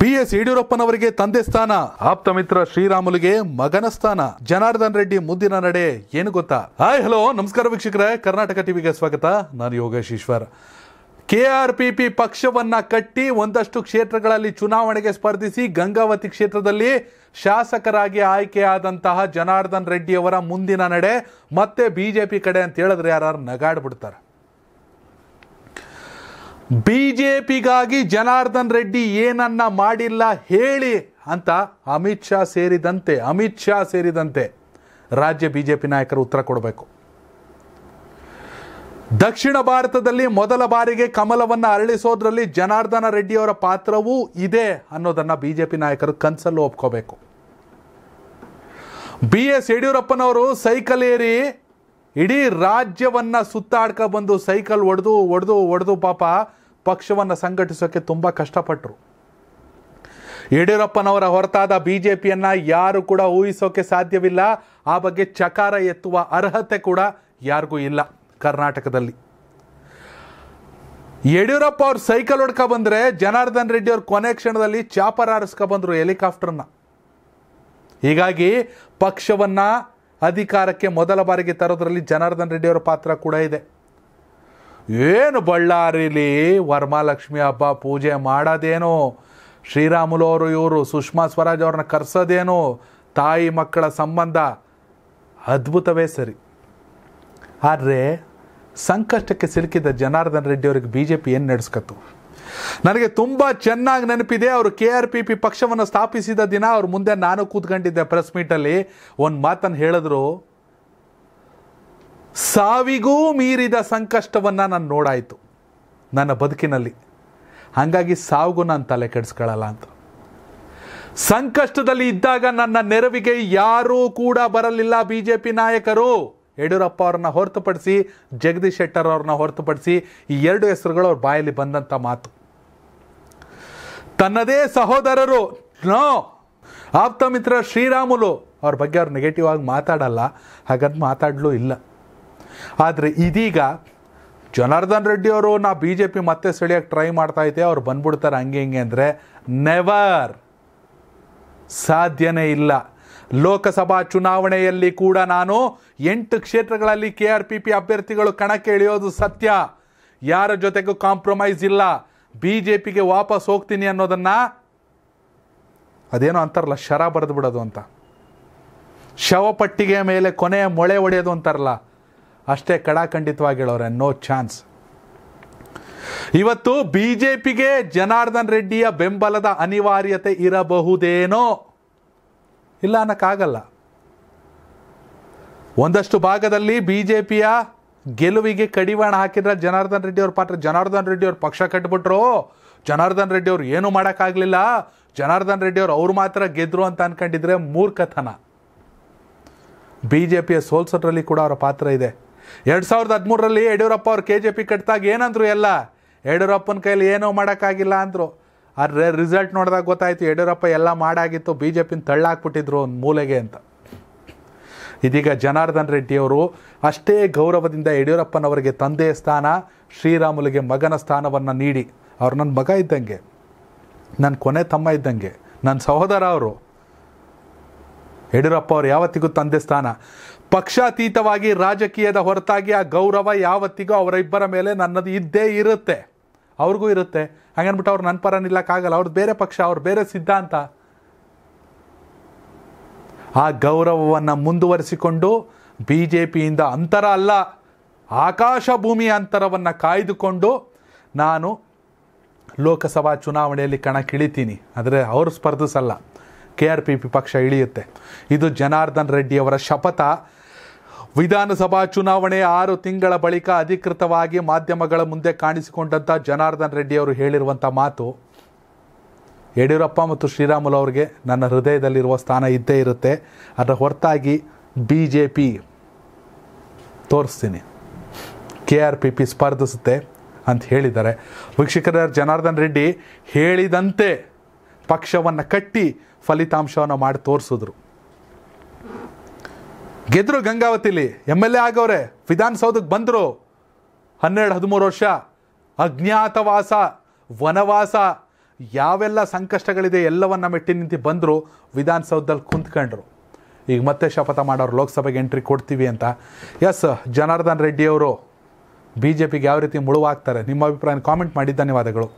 B S ಯಡಿಯೂರಪ್ಪನವರಿಗೆ ತಂದೆ ಸ್ಥಾನ ಆಪ್ತ ಮಿತ್ರ ಶ್ರೀರಾಮುಲುಗೆ ಮಗನ ಸ್ಥಾನ ಜನಾರ್ದನ್ ರೆಡ್ಡಿ ಮುಂದಿನ ನಡೆ ಏನು ಗೊತ್ತಾ ಹಾಯ್ ಹಲೋ ನಮಸ್ಕಾರ ವೀಕ್ಷಕರೇ ಕರ್ನಾಟಕ ಟಿವಿಗೆ ಸ್ವಾಗತ ನಾನು ಯೋಗೇಶ್ ಈಶ್ವರ್ ಕೆಆರ್ಪಿಪಿ ಪಕ್ಷವನ್ನ ಕಟ್ಟಿ ಒಂದಷ್ಟು ಕ್ಷೇತ್ರಗಳಲ್ಲಿ ಚುನಾವಣೆಗೆ ಸ್ಪರ್ಧಿಸಿ ಗಂಗಾವತಿ ಕ್ಷೇತ್ರದಲ್ಲಿ ಶಾಸಕರಾಗಿ ಆಯ್ಕೆಯಾದಂತಹ ಜನಾರ್ದನ್ ರೆಡ್ಡಿಯವರ ಮುಂದಿನ ನಡೆ ಮತ್ತೆ ಬಿಜೆಪಿ ಕಡೆ ಅಂತ ಹೇಳಿದ್ರೆ ಯಾರು ನಗಾಡ್ಬಿಡ್ತಾರೆ ಬಿಜೆಪಿಗಾಗಿ ಜನಾರ್ದನ್ ರೆಡ್ಡಿ ಏನನ್ನ ಮಾಡಿಲ್ಲ ಹೇಳಿ ಅಂತ ಅಮಿತ್ ಶಾ ಸೇರಿದಂತೆ ಅಮಿತ್ ಶಾ ಸೇರಿದಂತೆ ರಾಜ್ಯ ಬಿಜೆಪಿ ನಾಯಕರು ಉತ್ತರ ಕೊಡಬೇಕು ದಕ್ಷಿಣ ಭಾರತದಲ್ಲಿ ಮೊದಲ ಬಾರಿಗೆ ಕಮಲವನ್ನು ಅರಳಿಸೋದ್ರಲ್ಲಿ ಜನಾರ್ದನ ರೆಡ್ಡಿಯವರ ಪಾತ್ರವೂ ಇದೆ ಅನ್ನೋದನ್ನು ಬಿಜೆಪಿ ನಾಯಕರು ಕನ್ಸಲ್ಲೂ ಒಪ್ಕೋಬೇಕು ಬಿ ಎಸ್ ಯಡಿಯೂರಪ್ಪನವರು ಸೈಕಲ್ ಏರಿ ಇಡೀ ರಾಜ್ಯವನ್ನು ಸುತ್ತಾಡ್ಕ ಬಂದು ಸೈಕಲ್ ಒಡೆದು ಒಡೆದು ಒಡೆದು ಪಾಪ ಪಕ್ಷವನ್ನು ಸಂಘಟಿಸೋಕ್ಕೆ ತುಂಬ ಕಷ್ಟಪಟ್ಟರು ಯಡಿಯೂರಪ್ಪನವರ ಹೊರತಾದ ಬಿ ಜೆ ಪಿಯನ್ನು ಯಾರು ಕೂಡ ಊಹಿಸೋಕೆ ಸಾಧ್ಯವಿಲ್ಲ ಆ ಬಗ್ಗೆ ಚಕಾರ ಎತ್ತುವ ಅರ್ಹತೆ ಕೂಡ ಯಾರಿಗೂ ಇಲ್ಲ ಕರ್ನಾಟಕದಲ್ಲಿ ಯಡಿಯೂರಪ್ಪ ಅವರು ಸೈಕಲ್ ಹೊಡ್ಕೊ ಬಂದರೆ ಜನಾರ್ದನ್ ರೆಡ್ಡಿ ಅವರು ಕೊನೆ ಕ್ಷಣದಲ್ಲಿ ಚಾಪರ್ ಬಂದರು ಹೆಲಿಕಾಪ್ಟರ್ನ ಹೀಗಾಗಿ ಪಕ್ಷವನ್ನು ಅಧಿಕಾರಕ್ಕೆ ಮೊದಲ ಬಾರಿಗೆ ತರೋದರಲ್ಲಿ ಜನಾರ್ದನ್ ರೆಡ್ಡಿಯವರ ಪಾತ್ರ ಕೂಡ ಇದೆ ಏನು ಬಳ್ಳಾರಿಲಿ ವರ್ಮಾಲಕ್ಷ್ಮಿ ಹಬ್ಬ ಪೂಜೆ ಮಾಡೋದೇನು ಶ್ರೀರಾಮುಲವರು ಇವರು ಸುಷ್ಮಾ ಸ್ವರಾಜ್ ಅವ್ರನ್ನ ಕರೆಸೋದೇನು ತಾಯಿ ಮಕ್ಕಳ ಸಂಬಂಧ ಅದ್ಭುತವೇ ಸರಿ ಆದರೆ ಸಂಕಷ್ಟಕ್ಕೆ ಸಿಲುಕಿದ್ದ ಜನಾರ್ದನ್ ರೆಡ್ಡಿ ಅವ್ರಿಗೆ ಬಿ ಜೆ ಪಿ ಏನು ನಡೆಸ್ಕತ್ತು ನನಗೆ ತುಂಬ ಚೆನ್ನಾಗಿ ನೆನಪಿದೆ ಅವರು ಕೆ ಆರ್ ಪಿ ಪಿ ಪಕ್ಷವನ್ನು ಸ್ಥಾಪಿಸಿದ ದಿನ ಅವ್ರ ಮುಂದೆ ನಾನು ಕೂತ್ಕೊಂಡಿದ್ದೆ ಪ್ರೆಸ್ ಮೀಟಲ್ಲಿ ಒಂದು ಮಾತನ್ನು ಹೇಳಿದ್ರು ಸಾವಿಗೂ ಮೀರಿದ ಸಂಕಷ್ಟವನ್ನು ನಾನು ನೋಡಾಯಿತು ನನ್ನ ಬದುಕಿನಲ್ಲಿ ಹಾಗಾಗಿ ಸಾವಿಗೂ ನಾನು ತಲೆ ಕೆಡಿಸ್ಕೊಳ್ಳಲ್ಲ ಅಂತ ಸಂಕಷ್ಟದಲ್ಲಿ ಇದ್ದಾಗ ನನ್ನ ನೆರವಿಗೆ ಯಾರೂ ಕೂಡ ಬರಲಿಲ್ಲ ಬಿ ಜೆ ಪಿ ನಾಯಕರು ಯಡಿಯೂರಪ್ಪ ಅವ್ರನ್ನ ಹೊರತುಪಡಿಸಿ ಜಗದೀಶ್ ಶೆಟ್ಟರ್ ಅವ್ರನ್ನ ಹೊರತುಪಡಿಸಿ ಈ ಎರಡು ಹೆಸರುಗಳು ಅವ್ರ ಬಾಯಲ್ಲಿ ಬಂದಂಥ ಮಾತು ತನ್ನದೇ ಸಹೋದರರು ನೋ ಆಪ್ತ ಮಿತ್ರ ಶ್ರೀರಾಮುಲು ಅವ್ರ ಬಗ್ಗೆ ಅವ್ರು ನೆಗೆಟಿವ್ ಆಗಿ ಮಾತಾಡಲ್ಲ ಹಾಗಂತ ಮಾತಾಡಲು ಇಲ್ಲ ಆದರೆ ಇದೀಗ ಜನಾರ್ದನ್ ರೆಡ್ಡಿ ಅವರು ನಾ ಬಿ ಜೆ ಪಿ ಮತ್ತೆ ಸೆಳೆಯೋಕ್ಕೆ ಟ್ರೈ ಮಾಡ್ತಾ ಇದ್ದೆ ಅವ್ರು ಬಂದ್ಬಿಡ್ತಾರೆ ಹಂಗೆ ಹಿಂಗೆ ಅಂದರೆ ನೆವರ್ ಸಾಧ್ಯನೇ ಇಲ್ಲ ಲೋಕಸಭಾ ಚುನಾವಣೆಯಲ್ಲಿ ಕೂಡ ನಾನು ಎಂಟು ಕ್ಷೇತ್ರಗಳಲ್ಲಿ ಕೆ ಆರ್ ಪಿ ಪಿ ಅಭ್ಯರ್ಥಿಗಳು ಕಣಕ್ಕೆ ಇಳಿಯೋದು ಸತ್ಯ ಯಾರ ಜೊತೆಗೂ ಕಾಂಪ್ರಮೈಸ್ ಇಲ್ಲ ಬಿ ಜೆ ಪಿಗೆ ವಾಪಸ್ ಹೋಗ್ತೀನಿ ಅನ್ನೋದನ್ನು ಅದೇನೋ ಅಂತಾರಲ್ಲ ಶರ ಬರೆದು ಬಿಡೋದು ಅಂತ ಶವಪಟ್ಟಿಗೆ ಮೇಲೆ ಕೊನೆಯ ಮೊಳೆ ಹೊಡೆಯೋದು ಅಂತಾರಲ್ಲ ಅಷ್ಟೇ ಕಡಾಖಂಡಿತವಾಗಿ ಹೇಳೋರೆ ನೋ ಚಾನ್ಸ್ ಇವತ್ತು ಬಿ ಜೆ ಪಿಗೆ ಜನಾರ್ದನ್ ರೆಡ್ಡಿಯ ಬೆಂಬಲದ ಅನಿವಾರ್ಯತೆ ಇರಬಹುದೇನೋ ಇಲ್ಲ ಅನ್ನೋಕ್ಕಾಗಲ್ಲ ಒಂದಷ್ಟು ಭಾಗದಲ್ಲಿ ಬಿ ಜೆ ಪಿಯ ಗೆಲುವಿಗೆ ಕಡಿವಾಣ ಹಾಕಿದ್ರೆ ಜನಾರ್ದನ್ ರೆಡ್ಡಿ ಅವ್ರ ಪಾತ್ರ ಜನಾರ್ದನ್ ರೆಡ್ಡಿ ಅವ್ರ ಪಕ್ಷ ಕಟ್ಬಿಟ್ರು ಜನಾರ್ದನ್ ರೆಡ್ಡಿ ಅವ್ರು ಏನು ಮಾಡೋಕ್ಕಾಗಲಿಲ್ಲ ಜನಾರ್ದನ್ ರೆಡ್ಡಿ ಅವ್ರು ಅವ್ರು ಮಾತ್ರ ಗೆದ್ರು ಅಂತ ಅನ್ಕೊಂಡಿದ್ರೆ ಮೂರ್ಖತನ ಬಿ ಜೆ ಪಿಯ ಸೋಲ್ಸೋದ್ರಲ್ಲಿ ಕೂಡ ಅವರ ಪಾತ್ರ ಇದೆ ಎರಡು ಸಾವಿರದ ಹದಿಮೂರರಲ್ಲಿ ಯಡಿಯೂರಪ್ಪ ಅವ್ರು ಕೆ ಜೆ ಪಿ ಕಟ್ಟಿದಾಗ ಏನಂದ್ರು ಎಲ್ಲ ಯಡಿಯೂರಪ್ಪನ ಕೈಯಲ್ಲಿ ಏನೋ ಮಾಡೋಕ್ಕಾಗಿಲ್ಲ ಅಂದರು ಆದರೆ ರಿಸಲ್ಟ್ ನೋಡಿದಾಗ ಗೊತ್ತಾಯಿತು ಯಡಿಯೂರಪ್ಪ ಎಲ್ಲ ಮಾಡಾಗಿತ್ತು ಬಿ ಜೆ ಪಿನ ತಳ್ಳಾಕ್ಬಿಟ್ಟಿದ್ರು ಒಂದು ಮೂಲೆಗೆ ಅಂತ ಇದೀಗ ಜನಾರ್ದನ್ ರೆಡ್ಡಿಯವರು ಅಷ್ಟೇ ಗೌರವದಿಂದ ಯಡಿಯೂರಪ್ಪನವರಿಗೆ ತಂದೆಯ ಸ್ಥಾನ ಶ್ರೀರಾಮುಲಿಗೆ ಮಗನ ಸ್ಥಾನವನ್ನು ನೀಡಿ ಅವ್ರು ನನ್ನ ಮಗ ಇದ್ದಂಗೆ ನನ್ನ ಕೊನೆ ತಮ್ಮ ಇದ್ದಂಗೆ ನನ್ನ ಸಹೋದರ ಅವರು ಯಡಿಯೂರಪ್ಪ ಅವರು ಯಾವತ್ತಿಗೂ ತಂದೆ ಸ್ಥಾನ ಪಕ್ಷಾತೀತವಾಗಿ ರಾಜಕೀಯದ ಹೊರತಾಗಿ ಆ ಗೌರವ ಯಾವತ್ತಿಗೂ ಅವರಿಬ್ಬರ ಮೇಲೆ ನನ್ನದು ಇದ್ದೇ ಇರುತ್ತೆ ಅವ್ರಿಗೂ ಇರುತ್ತೆ ಹಾಗನ್ಬಿಟ್ಟು ಅವ್ರು ನನ್ನ ಪರ ನಿಲ್ಲಕ್ಕಾಗಲ್ಲ ಅವ್ರದ್ದು ಬೇರೆ ಪಕ್ಷ ಅವ್ರ ಬೇರೆ ಸಿದ್ಧಾಂತ ಆ ಗೌರವವನ್ನು ಮುಂದುವರಿಸಿಕೊಂಡು ಬಿ ಜೆ ಪಿಯಿಂದ ಅಂತರ ಅಲ್ಲ ಆಕಾಶ ಭೂಮಿಯ ಅಂತರವನ್ನು ಕಾಯ್ದುಕೊಂಡು ನಾನು ಲೋಕಸಭಾ ಚುನಾವಣೆಯಲ್ಲಿ ಕಣಕ್ಕಿಳಿತೀನಿ ಆದರೆ ಅವರು ಸ್ಪರ್ಧಿಸಲ್ಲ ಕೆ ಆರ್ ಪಿ ಪಿ ಪಕ್ಷ ಇಳಿಯುತ್ತೆ ಇದು ಜನಾರ್ದನ್ ರೆಡ್ಡಿಯವರ ಶಪಥ ವಿಧಾನಸಭಾ ಚುನಾವಣೆ ಆರು ತಿಂಗಳ ಬಳಿಕ ಅಧಿಕೃತವಾಗಿ ಮಾಧ್ಯಮಗಳ ಮುಂದೆ ಕಾಣಿಸಿಕೊಂಡಂಥ ಜನಾರ್ದನ್ ರೆಡ್ಡಿ ಅವರು ಹೇಳಿರುವಂಥ ಮಾತು ಯಡಿಯೂರಪ್ಪ ಮತ್ತು ಶ್ರೀರಾಮುಲು ಅವರಿಗೆ ನನ್ನ ಹೃದಯದಲ್ಲಿರುವ ಸ್ಥಾನ ಇದ್ದೇ ಇರುತ್ತೆ ಅದರ ಹೊರತಾಗಿ ಬಿ ಜೆ ಪಿ ತೋರಿಸ್ತೀನಿ ಕೆ ಆರ್ ಪಿ ಪಿ ಸ್ಪರ್ಧಿಸುತ್ತೆ ಅಂತ ಹೇಳಿದ್ದಾರೆ ವೀಕ್ಷಕರ ಜನಾರ್ದನ್ ರೆಡ್ಡಿ ಹೇಳಿದಂತೆ ಪಕ್ಷವನ್ನು ಕಟ್ಟಿ ಫಲಿತಾಂಶವನ್ನು ಮಾಡಿ ತೋರಿಸಿದ್ರು ಗೆದ್ರು ಗಂಗಾವತಿಲಿ ಎಮ್ ಎಲ್ ಎ ಆಗವ್ರೆ ವಿಧಾನಸೌಧಕ್ಕೆ ಬಂದರು ಹನ್ನೆರಡು ಹದಿಮೂರು ವರ್ಷ ಅಜ್ಞಾತವಾಸ ವನವಾಸ ಯಾವೆಲ್ಲ ಸಂಕಷ್ಟಗಳಿದೆ ಎಲ್ಲವನ್ನ ಮೆಟ್ಟಿ ನಿಂತು ಬಂದರು ವಿಧಾನಸೌಧದಲ್ಲಿ ಕುಂತ್ಕೊಂಡ್ರು ಈಗ ಮತ್ತೆ ಶಪಥ ಮಾಡೋರು ಲೋಕಸಭೆಗೆ ಎಂಟ್ರಿ ಕೊಡ್ತೀವಿ ಅಂತ ಎಸ್ ಜನಾರ್ದನ್ ರೆಡ್ಡಿಯವರು ಬಿ ಜೆ ಪಿಗೆ ಯಾವ ರೀತಿ ಮುಳುವಾಗ್ತಾರೆ ನಿಮ್ಮ ಅಭಿಪ್ರಾಯ ಕಾಮೆಂಟ್ ಮಾಡಿ ಧನ್ಯವಾದಗಳು